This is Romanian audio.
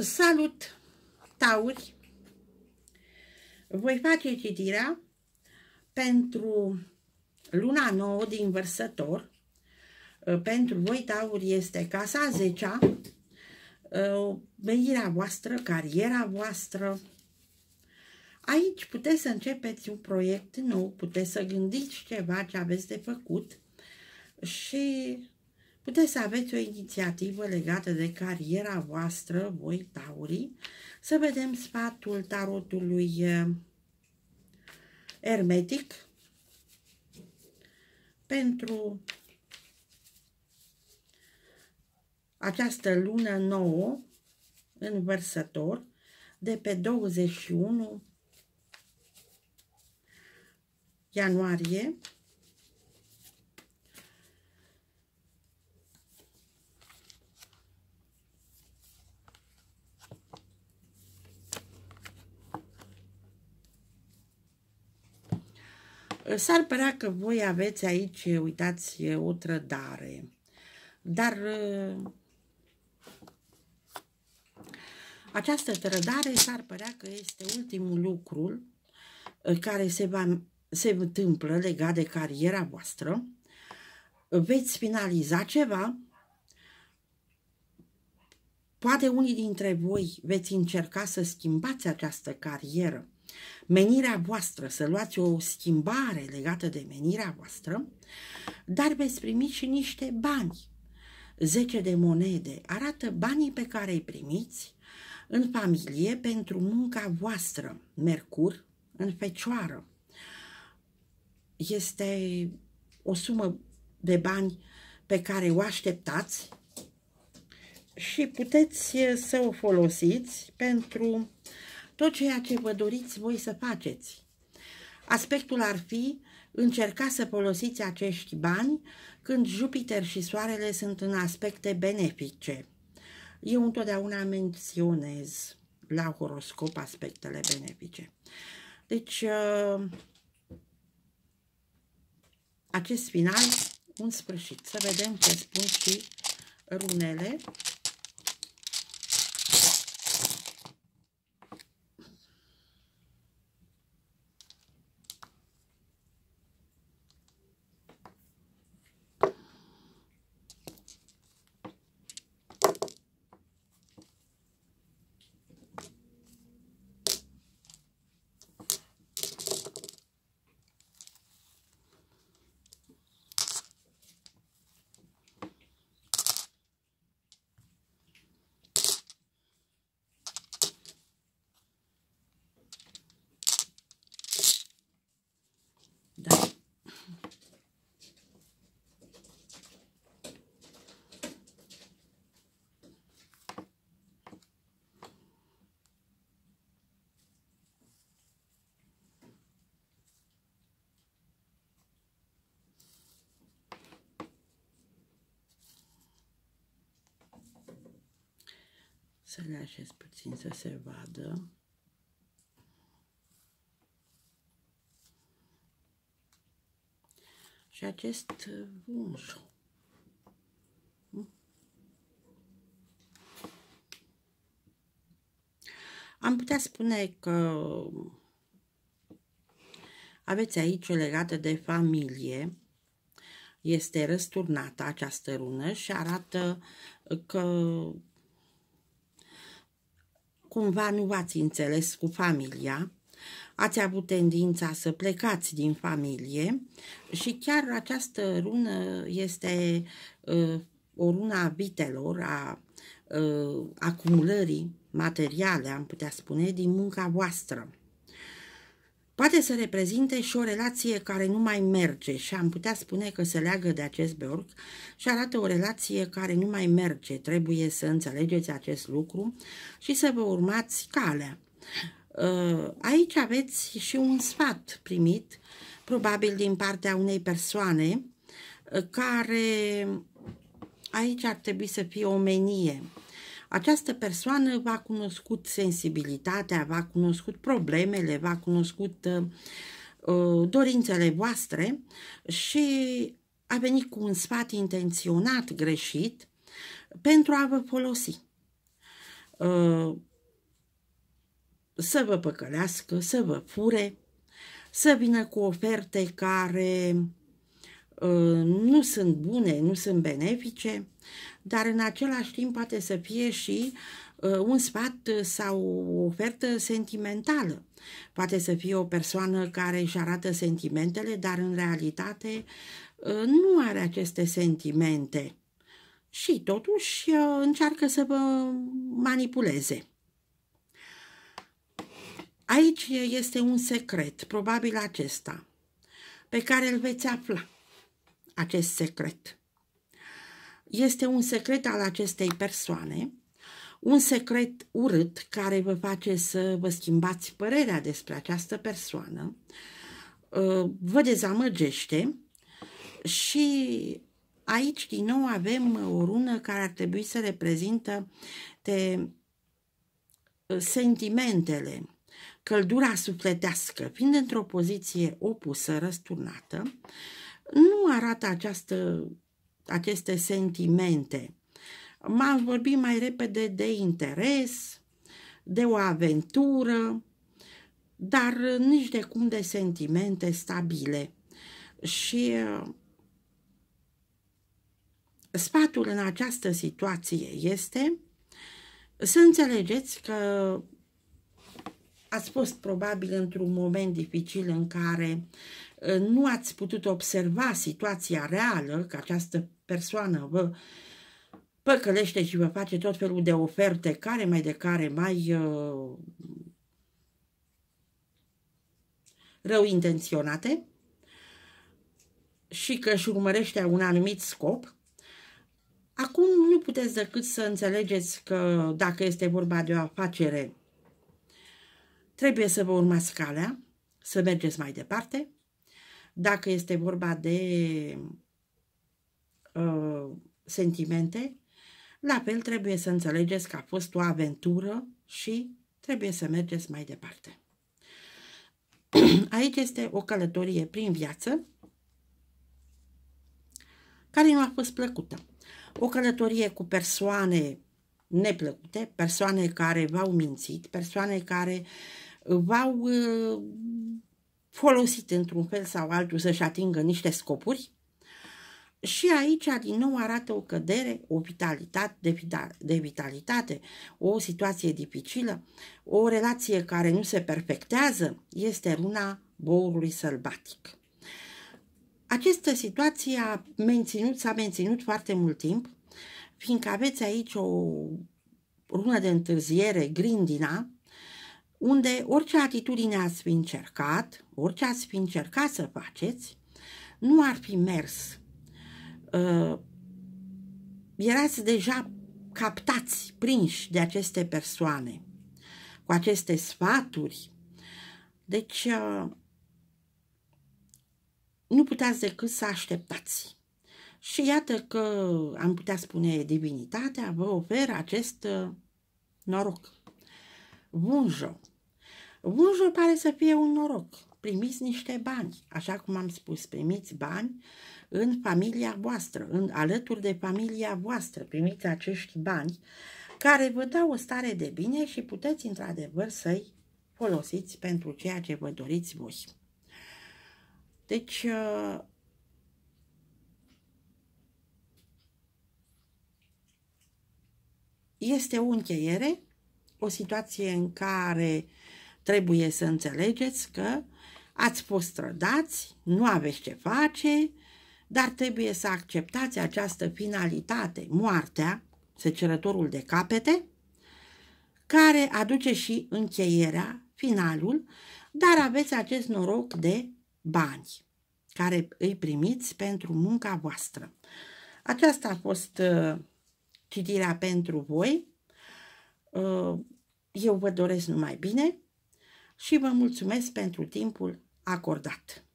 Salut, Tauri! Voi face citirea pentru luna nouă din Vărsător. Uh, pentru voi, Tauri este casa 10 uh, venirea voastră, cariera voastră. Aici puteți să începeți un proiect nou, puteți să gândiți ceva ce aveți de făcut și Puteți să aveți o inițiativă legată de cariera voastră, voi, taurii. Să vedem sfatul tarotului ermetic pentru această lună nouă în vărsător de pe 21 ianuarie S-ar părea că voi aveți aici, uitați, o trădare. Dar uh, această trădare s-ar părea că este ultimul lucru uh, care se va se întâmplă legat de cariera voastră, veți finaliza ceva, poate unii dintre voi veți încerca să schimbați această carieră, menirea voastră, să luați o schimbare legată de menirea voastră, dar veți primi și niște bani. 10 de monede arată banii pe care îi primiți în familie pentru munca voastră. Mercur în fecioară. Este o sumă de bani pe care o așteptați și puteți să o folosiți pentru tot ceea ce vă doriți voi să faceți. Aspectul ar fi încerca să folosiți acești bani când Jupiter și Soarele sunt în aspecte benefice. Eu întotdeauna menționez la horoscop aspectele benefice. Deci, uh, acest final, un sfârșit. Să vedem ce spun și runele. să le așez puțin să se vadă. Și acest vânjul. Uh, Am putea spune că aveți aici o legată de familie. Este răsturnată această rună și arată că cumva nu v-ați înțeles cu familia, ați avut tendința să plecați din familie și chiar această rună este uh, o rună a vitelor, a uh, acumulării materiale, am putea spune, din munca voastră. Poate să reprezinte și o relație care nu mai merge și am putea spune că se leagă de acest Bjork și arată o relație care nu mai merge. Trebuie să înțelegeți acest lucru și să vă urmați calea. Uh, aici aveți și un sfat primit, probabil din partea unei persoane, uh, care aici ar trebui să fie omenie. Această persoană va cunoscut sensibilitatea, va cunoscut problemele, va cunoscut uh, uh, dorințele voastre și a venit cu un sfat intenționat greșit pentru a vă folosi. Uh, să vă păcălească, să vă fure, să vină cu oferte care uh, nu sunt bune, nu sunt benefice, dar în același timp poate să fie și uh, un sfat sau o ofertă sentimentală. Poate să fie o persoană care își arată sentimentele, dar în realitate uh, nu are aceste sentimente și totuși uh, încearcă să vă manipuleze. Aici este un secret, probabil acesta, pe care îl veți afla, acest secret. Este un secret al acestei persoane, un secret urât care vă face să vă schimbați părerea despre această persoană, uh, vă dezamăgește și aici din nou avem o rună care ar trebui să reprezintă te, uh, sentimentele, căldura sufletească, fiind într-o poziție opusă, răsturnată, nu arată această aceste sentimente. M-am vorbit mai repede de interes, de o aventură, dar nici de cum de sentimente stabile. Și uh, sfatul în această situație este să înțelegeți că ați fost probabil într-un moment dificil în care Ă, nu ați putut observa situația reală, că această persoană vă păcălește și vă face tot felul de oferte, care mai de care, mai uh, rău intenționate și că își urmărește un anumit scop, acum nu puteți decât să înțelegeți că dacă este vorba de o afacere, trebuie să vă urmați calea, să mergeți mai departe, dacă este vorba de uh, sentimente, la fel trebuie să înțelegeți că a fost o aventură și trebuie să mergeți mai departe. Aici este o călătorie prin viață care nu a fost plăcută. O călătorie cu persoane neplăcute, persoane care v-au mințit, persoane care v-au uh, folosit într-un fel sau altul să-și atingă niște scopuri. Și aici din nou arată o cădere, o vitalitate, de, vital, de vitalitate, o situație dificilă, o relație care nu se perfectează, este luna boului sălbatic. Această situație a menținut, s-a menținut foarte mult timp, fiindcă aveți aici o lună de întârziere, grindina, unde orice atitudine ați fi încercat, orice ați fi încercat să faceți, nu ar fi mers. Uh, erați deja captați, prinși de aceste persoane, cu aceste sfaturi. Deci, uh, nu puteați decât să așteptați. Și iată că, am putea spune, divinitatea vă oferă acest uh, noroc. Vunjo. Vunjo pare să fie un noroc. Primiți niște bani, așa cum am spus, primiți bani în familia voastră, în, alături de familia voastră, primiți acești bani care vă dau o stare de bine și puteți într-adevăr să-i folosiți pentru ceea ce vă doriți voi. Deci, uh, este o încheiere o situație în care trebuie să înțelegeți că ați fost trădați, nu aveți ce face, dar trebuie să acceptați această finalitate, moartea, seceratorul de capete, care aduce și încheierea, finalul, dar aveți acest noroc de bani care îi primiți pentru munca voastră. Aceasta a fost uh, citirea pentru voi. Uh, eu vă doresc numai bine și vă mulțumesc pentru timpul acordat.